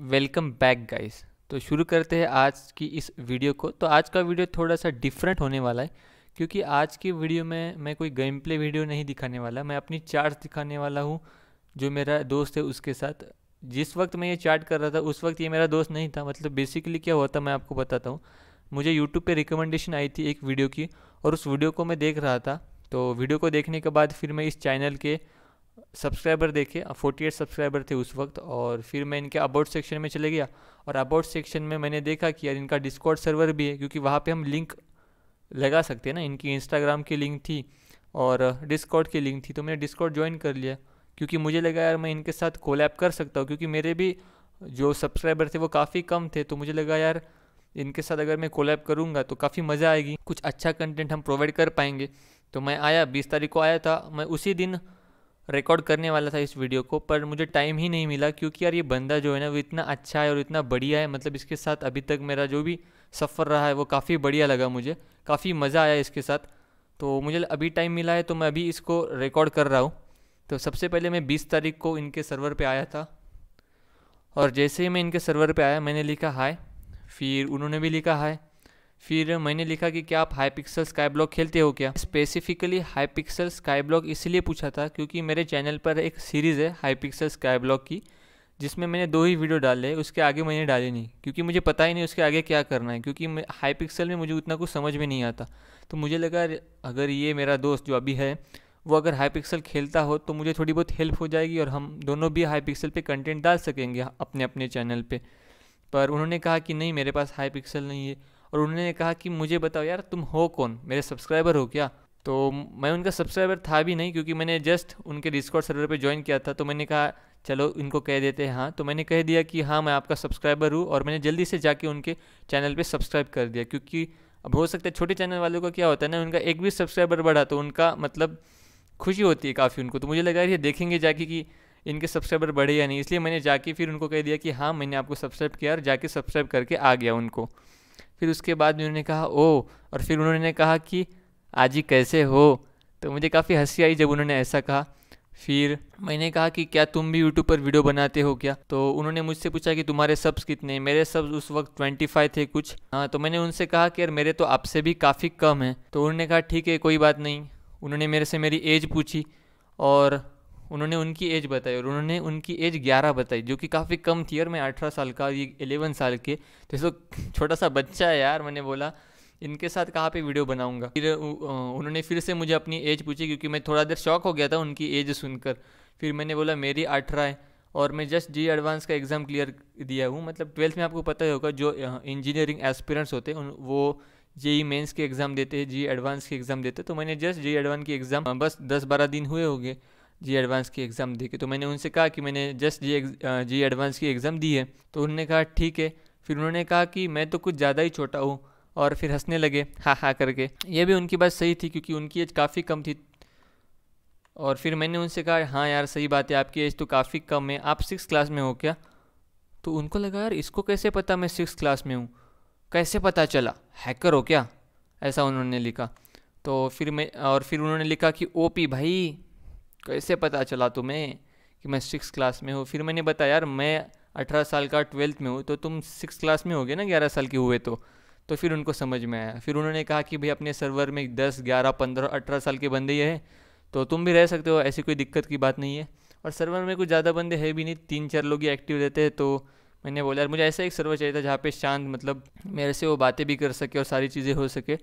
welcome back guys तो शुरू करते हैं आज की इस वीडियो को तो आज का वीडियो थोड़ा सा डिफरेंट होने वाला है क्योंकि आज की वीडियो में मैं कोई गेम प्ले वीडियो नहीं दिखाने वाला मैं अपनी चार्ट दिखाने वाला हूँ जो मेरा दोस्त है उसके साथ जिस वक्त मैं ये चार्ट कर रहा था उस वक्त ये मेरा दोस्त नहीं था मतलब बेसिकली क्या हुआ था मैं आपको बताता हूँ मुझे यूट्यूब पर रिकमेंडेशन आई थी एक वीडियो की और उस वीडियो को मैं देख रहा था तो वीडियो को देखने के बाद फिर मैं इस चैनल के सब्सक्राइबर देखे फोर्टी एट सब्सक्राइबर थे उस वक्त और फिर मैं इनके अबाउट सेक्शन में चले गया और अबाउट सेक्शन में मैंने देखा कि यार इनका डिस्कॉर्ड सर्वर भी है क्योंकि वहाँ पे हम लिंक लगा सकते हैं ना इनकी इंस्टाग्राम की लिंक थी और डिस्कॉर्ड की लिंक थी तो मैंने डिस्कॉर्ड ज्वाइन कर लिया क्योंकि मुझे लगा यार मैं इनके साथ कोलैब कर सकता हूँ क्योंकि मेरे भी जो सब्सक्राइबर थे वो काफ़ी कम थे तो मुझे लगा यार इनके साथ अगर मैं कोलैब करूँगा तो काफ़ी मज़ा आएगी कुछ अच्छा कंटेंट हम प्रोवाइड कर पाएंगे तो मैं आया बीस तारीख को आया था मैं उसी दिन रिकॉर्ड करने वाला था इस वीडियो को पर मुझे टाइम ही नहीं मिला क्योंकि यार ये बंदा जो है ना वो इतना अच्छा है और इतना बढ़िया है मतलब इसके साथ अभी तक मेरा जो भी सफ़र रहा है वो काफ़ी बढ़िया लगा मुझे काफ़ी मज़ा आया इसके साथ तो मुझे अभी टाइम मिला है तो मैं अभी इसको रिकॉर्ड कर रहा हूँ तो सबसे पहले मैं बीस तारीख को इनके सर्वर पर आया था और जैसे ही मैं इनके सर्वर पर आया मैंने लिखा हाय फिर उन्होंने भी लिखा हाय फिर मैंने लिखा कि क्या आप हाई पिक्सल स्काई ब्लॉक खेलते हो क्या specifically Hypixel skyblock इसलिए पूछा था क्योंकि मेरे चैनल पर एक सीरीज़ है हाई पिक्सल स्काई ब्लॉक की जिसमें मैंने दो ही वीडियो डाले उसके आगे मैंने डाले नहीं क्योंकि मुझे पता ही नहीं उसके आगे क्या करना है क्योंकि हाई पिक्सल में मुझे उतना कुछ समझ में नहीं आता तो मुझे लगा अगर ये मेरा दोस्त जो अभी है वो अगर हाई पिक्सल खेलता हो तो मुझे थोड़ी बहुत हेल्प हो जाएगी और हम दोनों भी हाई पिक्सल पर कंटेंट डाल सकेंगे अपने अपने चैनल पर पर उन्होंने कहा कि नहीं मेरे पास हाई पिक्सल नहीं है और उन्होंने कहा कि मुझे बताओ यार तुम हो कौन मेरे सब्सक्राइबर हो क्या तो मैं उनका सब्सक्राइबर था भी नहीं क्योंकि मैंने जस्ट उनके डिस्कॉर्ड सर्वर पर ज्वाइन किया था तो मैंने कहा चलो इनको कह देते हैं हाँ तो मैंने कह दिया कि हाँ मैं आपका सब्सक्राइबर हूँ और मैंने जल्दी से जाके उनके चैनल पर सब्सक्राइब कर दिया क्योंकि अब हो सकता है छोटे चैनल वालों का क्या होता है ना उनका एक भी सब्सक्राइबर बढ़ा तो उनका मतलब खुशी होती है काफ़ी उनको तो मुझे लगा ये देखेंगे जाके कि इनके सब्सक्राइबर बढ़े या नहीं इसलिए मैंने जाके फिर उनको कह दिया कि हाँ मैंने आपको सब्सक्राइब किया और जाके सब्सक्राइब करके आ गया उनको फिर उसके बाद उन्होंने कहा ओ और फिर उन्होंने कहा कि आजी कैसे हो तो मुझे काफ़ी हंसी आई जब उन्होंने ऐसा कहा फिर मैंने कहा कि क्या तुम भी यूट्यूब पर वीडियो बनाते हो क्या तो उन्होंने मुझसे पूछा कि तुम्हारे सब्स कितने मेरे सब्स उस वक्त ट्वेंटी फाइव थे कुछ हाँ तो मैंने उनसे कहा कि यार मेरे तो आपसे भी काफ़ी कम हैं तो उन्होंने कहा ठीक है कोई बात नहीं उन्होंने मेरे से मेरी एज पूछी और उन्होंने उनकी एज बताई और उन्होंने उनकी एज 11 बताई जो कि काफ़ी कम थी और मैं 18 साल का ये 11 साल के तो इसको छोटा सा बच्चा है यार मैंने बोला इनके साथ कहाँ पे वीडियो बनाऊंगा फिर उन्होंने फिर से मुझे अपनी एज पूछी क्योंकि मैं थोड़ा देर शॉक हो गया था उनकी एज सुनकर फिर मैंने बोला मेरी अठारह है और मैं जस्ट जी एडवांस का एग्ज़ाम क्लियर दिया हूँ मतलब ट्वेल्थ में आपको पता ही होगा जो इंजीनियरिंग एस्पिरेंट्स होते हैं वो जेई मेन्स e के एग्ज़ाम देते हैं जी एडवांस के एग्ज़ाम देते तो मैंने जस्ट जी एडवांस की एग्ज़ाम बस दस बारह दिन हुए होंगे जी एडवांस की एग्ज़ाम दी के तो मैंने उनसे कहा कि मैंने जस्ट जी जी एडवांस की एग्ज़ाम दी है तो उन्होंने कहा ठीक है फिर उन्होंने कहा कि मैं तो कुछ ज़्यादा ही छोटा हूँ और फिर हंसने लगे हा हा करके ये भी उनकी बात सही थी क्योंकि उनकी एज काफ़ी कम थी और फिर मैंने उनसे कहा हाँ यार सही बात है आपकी एज तो काफ़ी कम है आप सिक्स क्लास में हो क्या तो उनको लगा यार इसको कैसे पता मैं सिक्स क्लास में हूँ कैसे पता चला हैकर हो क्या ऐसा उन्होंने लिखा तो फिर मैं और फिर उन्होंने लिखा कि ओपी भाई कैसे पता चला तुम्हें कि मैं सिक्स क्लास में हूँ फिर मैंने बताया यार मैं अठारह साल का ट्वेल्थ में हूँ तो तुम सिक्स क्लास में होगे ना ग्यारह साल के हुए तो तो फिर उनको समझ में आया फिर उन्होंने कहा कि भाई अपने सर्वर में दस ग्यारह पंद्रह अठारह साल के बंदे ये हैं तो तुम भी रह सकते हो ऐसी कोई दिक्कत की बात नहीं है और सर्वर में कुछ ज़्यादा बंदे है भी नहीं तीन चार लोग ही एक्टिव रहते हैं तो मैंने बोला यार मुझे ऐसा एक सर्वर चाहिए था जहाँ पे शांत मतलब मेरे से वो बातें भी कर सके और सारी चीज़ें हो सके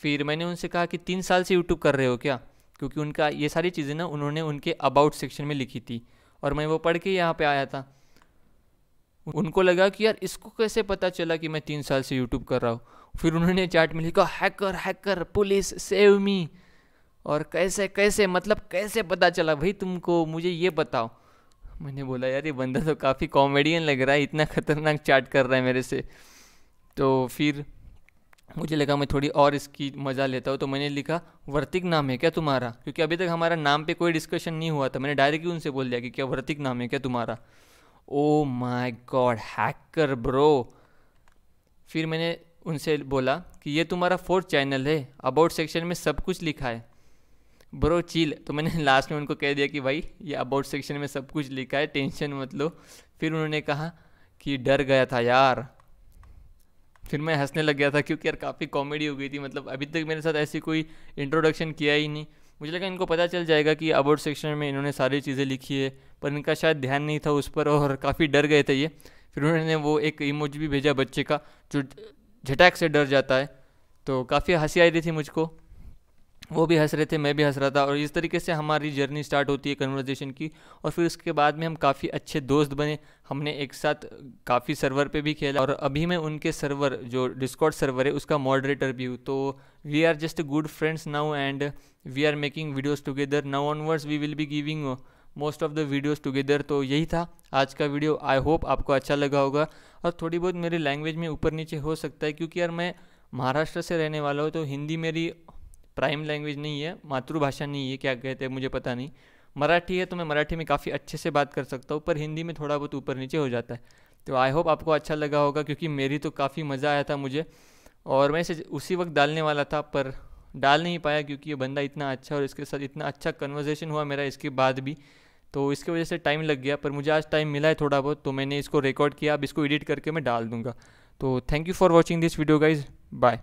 फिर मैंने उनसे कहा कि तीन साल से यूट्यूब कर रहे हो क्या क्योंकि उनका ये सारी चीज़ें ना उन्होंने उनके अबाउट सेक्शन में लिखी थी और मैं वो पढ़ के यहाँ पे आया था उनको लगा कि यार इसको कैसे पता चला कि मैं तीन साल से यूट्यूब कर रहा हूँ फिर उन्होंने चैट में लिखा hacker hacker police save me और कैसे कैसे मतलब कैसे पता चला भाई तुमको मुझे ये बताओ मैंने बोला यार ये बंदा तो काफ़ी कॉमेडियन लग रहा है इतना ख़तरनाक चैट कर रहा है मेरे से तो फिर मुझे लगा मैं थोड़ी और इसकी मज़ा लेता हूँ तो मैंने लिखा वर्तिक नाम है क्या तुम्हारा क्योंकि अभी तक हमारा नाम पे कोई डिस्कशन नहीं हुआ था मैंने डायरेक्टली उनसे बोल दिया कि क्या वर्तिक नाम है क्या तुम्हारा oh my god hacker bro फिर मैंने उनसे बोला कि ये तुम्हारा फोर्थ चैनल है अबाउट सेक्शन में सब कुछ लिखा है ब्रो चील तो मैंने लास्ट में उनको कह दिया कि भाई ये अबाउट सेक्शन में सब कुछ लिखा है टेंशन मत लो फिर उन्होंने कहा कि डर गया था यार फिर मैं हंसने लग गया था क्योंकि यार काफ़ी कॉमेडी हो गई थी मतलब अभी तक मेरे साथ ऐसी कोई इंट्रोडक्शन किया ही नहीं मुझे लगा इनको पता चल जाएगा कि अबाउट सेक्शन में इन्होंने सारी चीज़ें लिखी है पर इनका शायद ध्यान नहीं था उस पर और काफ़ी डर गए थे ये फिर उन्होंने वो एक इमोज भी भेजा बच्चे का जो झटक से डर जाता है तो काफ़ी हंसी आई रही थी मुझको वो भी हंस रहे थे मैं भी हंस रहा था और इस तरीके से हमारी जर्नी स्टार्ट होती है कन्वर्जेशन की और फिर उसके बाद में हम काफ़ी अच्छे दोस्त बने हमने एक साथ काफ़ी सर्वर पे भी खेला और अभी मैं उनके सर्वर जो डिस्कॉर्ड सर्वर है उसका मॉडरेटर भी हूँ तो we are just good friends now and we are making videos together now onwards we will be giving most of the videos together तो यही था आज का वीडियो आई होप आपको अच्छा लगा होगा और थोड़ी बहुत मेरी लैंग्वेज में ऊपर नीचे हो सकता है क्योंकि यार मैं महाराष्ट्र से रहने वाला हूँ तो हिंदी मेरी प्राइम लैंग्वेज नहीं है मातृभाषा नहीं है क्या कहते हैं मुझे पता नहीं मराठी है तो मैं मराठी में काफ़ी अच्छे से बात कर सकता हूँ पर हिंदी में थोड़ा बहुत ऊपर नीचे हो जाता है तो आई होप आपको अच्छा लगा होगा क्योंकि मेरी तो काफ़ी मज़ा आया था मुझे और मैं इसे उसी वक्त डालने वाला था पर डाल नहीं पाया क्योंकि ये बंदा इतना अच्छा और इसके साथ इतना अच्छा कन्वर्जेशन हुआ मेरा इसके बाद भी तो इसकी वजह से टाइम लग गया पर मुझे आज टाइम मिला है थोड़ा बहुत तो मैंने इसको रिकॉर्ड किया अब इसको एडिट करके मैं डाल दूंगा तो thank you for watching this video guys bye